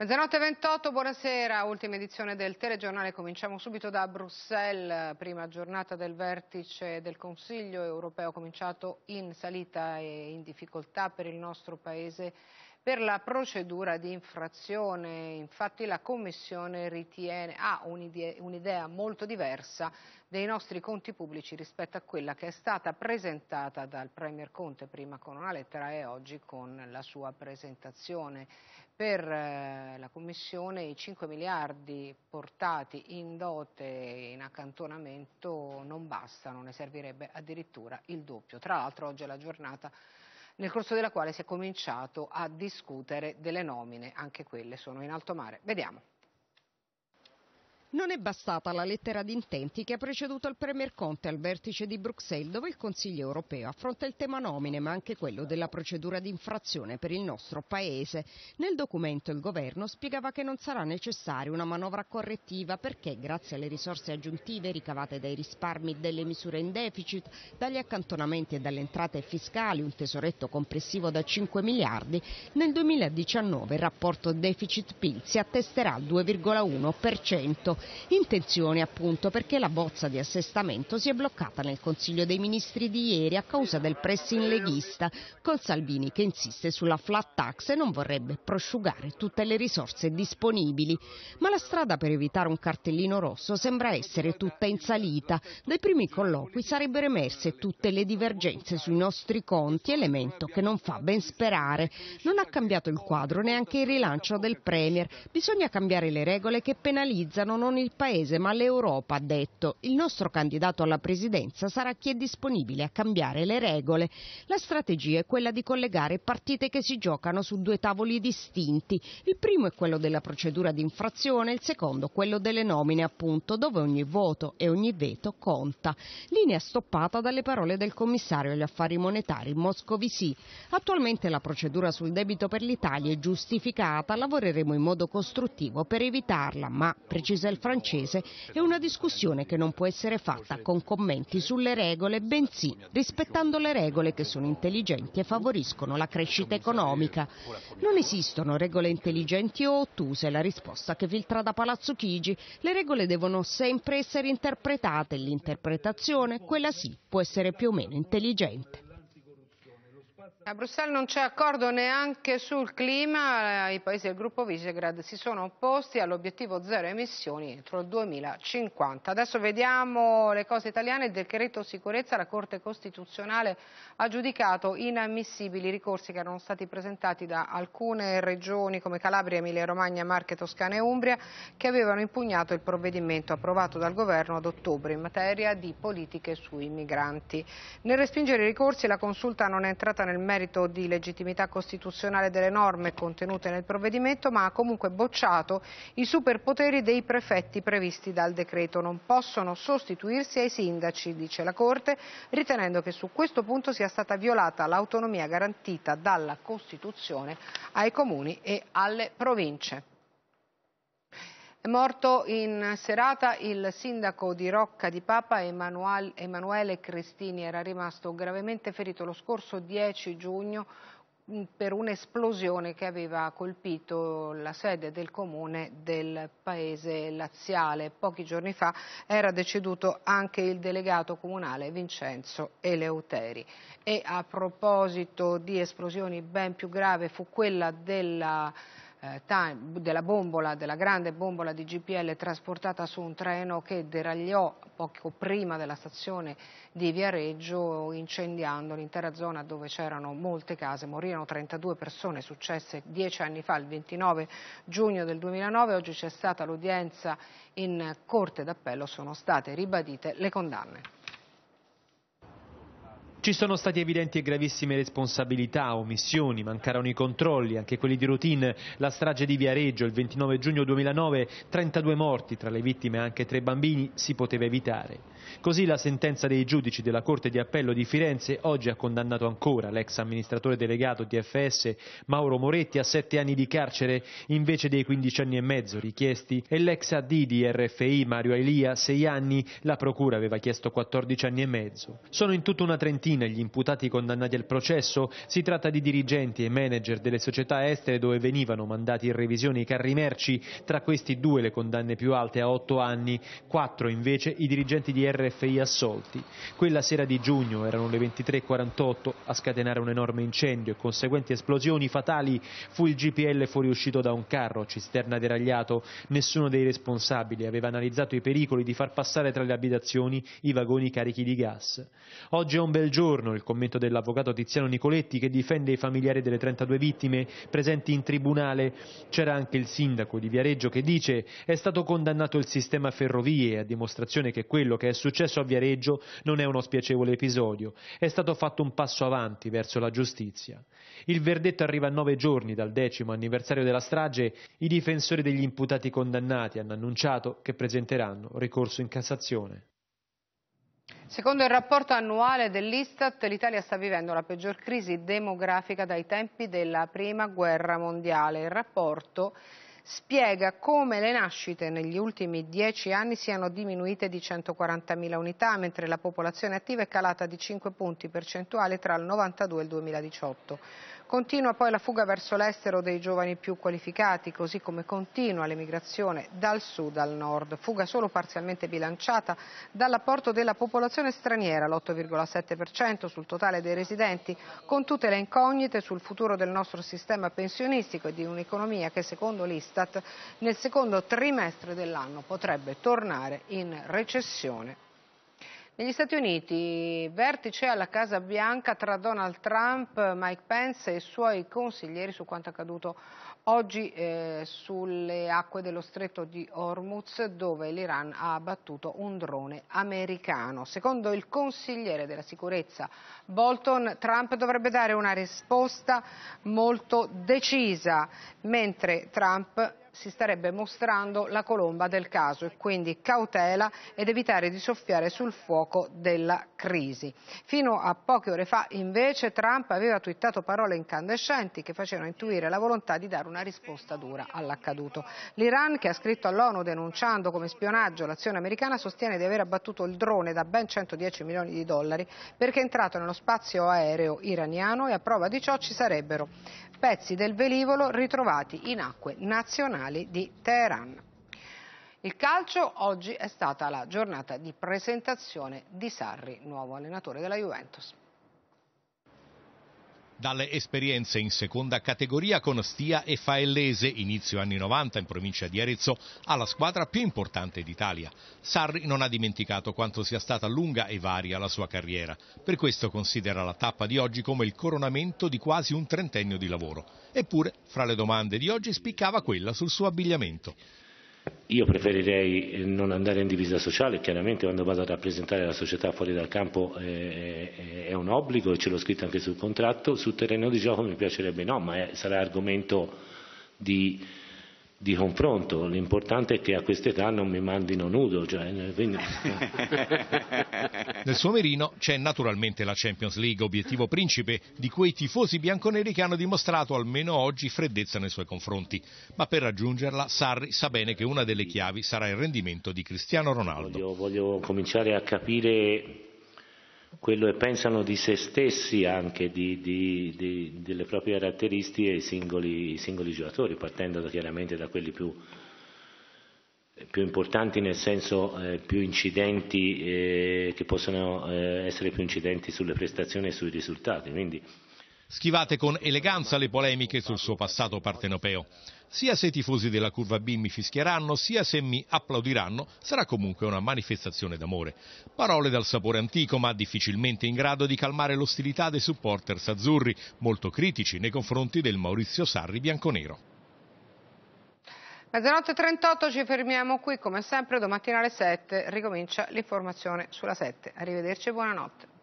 Mezzanotte 28, buonasera, ultima edizione del telegiornale. Cominciamo subito da Bruxelles, prima giornata del vertice del Consiglio europeo cominciato in salita e in difficoltà per il nostro Paese per la procedura di infrazione. Infatti la Commissione ritiene, ha un'idea molto diversa dei nostri conti pubblici rispetto a quella che è stata presentata dal Premier Conte prima con una lettera e oggi con la sua presentazione. Per eh, la Commissione i 5 miliardi portati in dote in accantonamento non bastano, ne servirebbe addirittura il doppio. Tra l'altro oggi è la giornata nel corso della quale si è cominciato a discutere delle nomine, anche quelle sono in alto mare. Vediamo. Non è bastata la lettera d'intenti che ha preceduto il Premier Conte al vertice di Bruxelles, dove il Consiglio europeo affronta il tema nomine, ma anche quello della procedura di infrazione per il nostro Paese. Nel documento il Governo spiegava che non sarà necessaria una manovra correttiva perché, grazie alle risorse aggiuntive ricavate dai risparmi delle misure in deficit, dagli accantonamenti e dalle entrate fiscali, un tesoretto complessivo da 5 miliardi, nel 2019 il rapporto deficit-PIL si attesterà al 2,1%. Intenzione appunto perché la bozza di assestamento si è bloccata nel Consiglio dei Ministri di ieri a causa del pressing leghista con Salvini che insiste sulla flat tax e non vorrebbe prosciugare tutte le risorse disponibili. Ma la strada per evitare un cartellino rosso sembra essere tutta in salita. Dai primi colloqui sarebbero emerse tutte le divergenze sui nostri conti, elemento che non fa ben sperare. Non ha cambiato il quadro neanche il rilancio del Premier. Bisogna cambiare le regole che penalizzano non non il Paese ma l'Europa, ha detto. Il nostro candidato alla presidenza sarà chi è disponibile a cambiare le regole. La strategia è quella di collegare partite che si giocano su due tavoli distinti. Il primo è quello della procedura di infrazione, il secondo quello delle nomine, appunto, dove ogni voto e ogni veto conta. Linea stoppata dalle parole del commissario agli affari monetari Moscovici. Attualmente la procedura sul debito per l'Italia è giustificata, lavoreremo in modo costruttivo per evitarla, ma precisa il francese è una discussione che non può essere fatta con commenti sulle regole, bensì rispettando le regole che sono intelligenti e favoriscono la crescita economica. Non esistono regole intelligenti o ottuse, la risposta che filtra da Palazzo Chigi. Le regole devono sempre essere interpretate, l'interpretazione, quella sì, può essere più o meno intelligente. A Bruxelles non c'è accordo neanche sul clima, eh, i paesi del gruppo Visegrad si sono opposti all'obiettivo zero emissioni entro il 2050. Adesso vediamo le cose italiane, il decreto sicurezza la Corte Costituzionale ha giudicato inammissibili i ricorsi che erano stati presentati da alcune regioni come Calabria, Emilia Romagna, Marche, Toscana e Umbria che avevano impugnato il provvedimento approvato dal governo ad ottobre in materia di politiche sui migranti. Nel respingere i ricorsi la consulta non è entrata nel merito di legittimità costituzionale delle norme contenute nel provvedimento, ma ha comunque bocciato i superpoteri dei prefetti previsti dal decreto. Non possono sostituirsi ai sindaci, dice la Corte, ritenendo che su questo punto sia stata violata l'autonomia garantita dalla Costituzione ai comuni e alle province. È morto in serata il sindaco di Rocca di Papa Emanuele Cristini, era rimasto gravemente ferito lo scorso 10 giugno mm, per un'esplosione che aveva colpito la sede del comune del paese laziale. Pochi giorni fa era deceduto anche il delegato comunale Vincenzo Eleuteri. E a proposito di esplosioni ben più grave fu quella della eh, della, bombola, della grande bombola di GPL trasportata su un treno che deragliò poco prima della stazione di Viareggio incendiando l'intera zona dove c'erano molte case, morirono 32 persone successe dieci anni fa, il 29 giugno del 2009, oggi c'è stata l'udienza in Corte d'Appello, sono state ribadite le condanne. Ci sono stati evidenti e gravissime responsabilità, omissioni, mancarono i controlli, anche quelli di routine, la strage di Viareggio il 29 giugno 2009, 32 morti, tra le vittime anche tre bambini, si poteva evitare. Così la sentenza dei giudici della Corte di Appello di Firenze oggi ha condannato ancora l'ex amministratore delegato di FS Mauro Moretti a sette anni di carcere invece dei 15 anni e mezzo richiesti e l'ex AD di RFI Mario Elia sei anni, la procura aveva chiesto 14 anni e mezzo. Sono in tutta una trentina Infine gli imputati condannati al processo si tratta di dirigenti e manager delle società estere dove venivano mandati in revisione i carri merci, tra questi due le condanne più alte a otto anni, quattro invece i dirigenti di RFI assolti. Quella sera di giugno erano le 23.48 a scatenare un enorme incendio e conseguenti esplosioni fatali fu il GPL fuoriuscito da un carro, cisterna deragliato. Nessuno dei responsabili aveva analizzato i pericoli di far passare tra le abitazioni i vagoni carichi di gas. Oggi è un bel giorno giorno, il commento dell'avvocato Tiziano Nicoletti che difende i familiari delle 32 vittime presenti in tribunale. C'era anche il sindaco di Viareggio che dice è stato condannato il sistema ferrovie a dimostrazione che quello che è successo a Viareggio non è uno spiacevole episodio. È stato fatto un passo avanti verso la giustizia. Il verdetto arriva a nove giorni dal decimo anniversario della strage. I difensori degli imputati condannati hanno annunciato che presenteranno ricorso in Cassazione. Secondo il rapporto annuale dell'Istat, l'Italia sta vivendo la peggior crisi demografica dai tempi della Prima Guerra Mondiale. Il rapporto spiega come le nascite negli ultimi dieci anni siano diminuite di 140.000 unità, mentre la popolazione attiva è calata di 5 punti percentuali tra il 92 e il 2018. Continua poi la fuga verso l'estero dei giovani più qualificati, così come continua l'emigrazione dal sud al nord, fuga solo parzialmente bilanciata dall'apporto della popolazione straniera, l'8,7% sul totale dei residenti, con tutte le incognite sul futuro del nostro sistema pensionistico e di un'economia che secondo l'Istat nel secondo trimestre dell'anno potrebbe tornare in recessione. Negli Stati Uniti, vertice alla Casa Bianca tra Donald Trump, Mike Pence e i suoi consiglieri su quanto accaduto oggi eh, sulle acque dello stretto di Hormuz dove l'Iran ha abbattuto un drone americano. Secondo il consigliere della sicurezza Bolton, Trump dovrebbe dare una risposta molto decisa, mentre Trump si starebbe mostrando la colomba del caso e quindi cautela ed evitare di soffiare sul fuoco della crisi. Fino a poche ore fa invece Trump aveva twittato parole incandescenti che facevano intuire la volontà di dare una risposta dura all'accaduto. L'Iran, che ha scritto all'ONU denunciando come spionaggio l'azione americana, sostiene di aver abbattuto il drone da ben 110 milioni di dollari perché è entrato nello spazio aereo iraniano e a prova di ciò ci sarebbero pezzi del velivolo ritrovati in acque nazionali di Teheran. Il calcio oggi è stata la giornata di presentazione di Sarri, nuovo allenatore della Juventus dalle esperienze in seconda categoria con Stia e Faellese, inizio anni 90 in provincia di Arezzo, alla squadra più importante d'Italia. Sarri non ha dimenticato quanto sia stata lunga e varia la sua carriera, per questo considera la tappa di oggi come il coronamento di quasi un trentennio di lavoro. Eppure, fra le domande di oggi spiccava quella sul suo abbigliamento. Io preferirei eh, non andare in divisa sociale, chiaramente quando vado a rappresentare la società fuori dal campo eh, eh, è, un obbligo e ce l'ho scritto anche sul contratto, sul terreno di gioco mi piacerebbe no, ma sarà argomento di di confronto, l'importante è che a quest'età non mi mandino nudo. Cioè, eh, quindi... Nel suo mirino c'è naturalmente la Champions League, obiettivo principe di quei tifosi bianconeri che hanno dimostrato almeno oggi freddezza nei suoi confronti. Ma per raggiungerla Sarri sa bene che una delle chiavi sarà il rendimento di Cristiano Ronaldo. Voglio, voglio cominciare a capire quello che pensano di se stessi anche, di, di, di, delle proprie caratteristiche i singoli, i singoli giocatori, partendo da, chiaramente da quelli più, più importanti nel senso eh, più incidenti eh, che possono eh, essere più incidenti sulle prestazioni e sui risultati. Quindi schivate con eleganza le polemiche sul suo passato partenopeo. Sia se i tifosi della curva B mi fischieranno, sia se mi applaudiranno, sarà comunque una manifestazione d'amore. Parole dal sapore antico, ma difficilmente in grado di calmare l'ostilità dei supporters azzurri, molto critici nei confronti del Maurizio Sarri bianconero. Mezzanotte 38 ci fermiamo qui, come sempre domattina alle 7 ricomincia l'informazione sulla 7. Arrivederci e buonanotte.